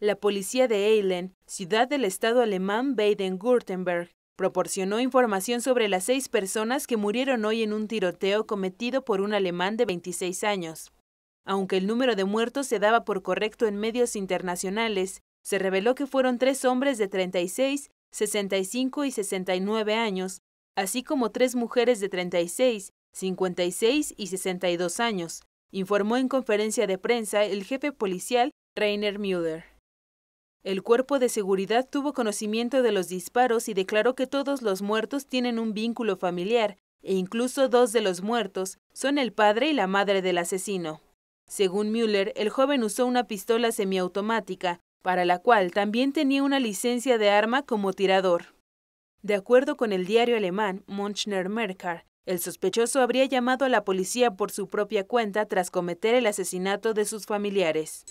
La policía de Eilen, ciudad del estado alemán Baden-Württemberg, proporcionó información sobre las seis personas que murieron hoy en un tiroteo cometido por un alemán de 26 años. Aunque el número de muertos se daba por correcto en medios internacionales, se reveló que fueron tres hombres de 36, 65 y 69 años, así como tres mujeres de 36, 56 y 62 años, informó en conferencia de prensa el jefe policial Rainer Müller. El cuerpo de seguridad tuvo conocimiento de los disparos y declaró que todos los muertos tienen un vínculo familiar, e incluso dos de los muertos son el padre y la madre del asesino. Según Müller, el joven usó una pistola semiautomática, para la cual también tenía una licencia de arma como tirador. De acuerdo con el diario alemán Mönchner Merkar, el sospechoso habría llamado a la policía por su propia cuenta tras cometer el asesinato de sus familiares.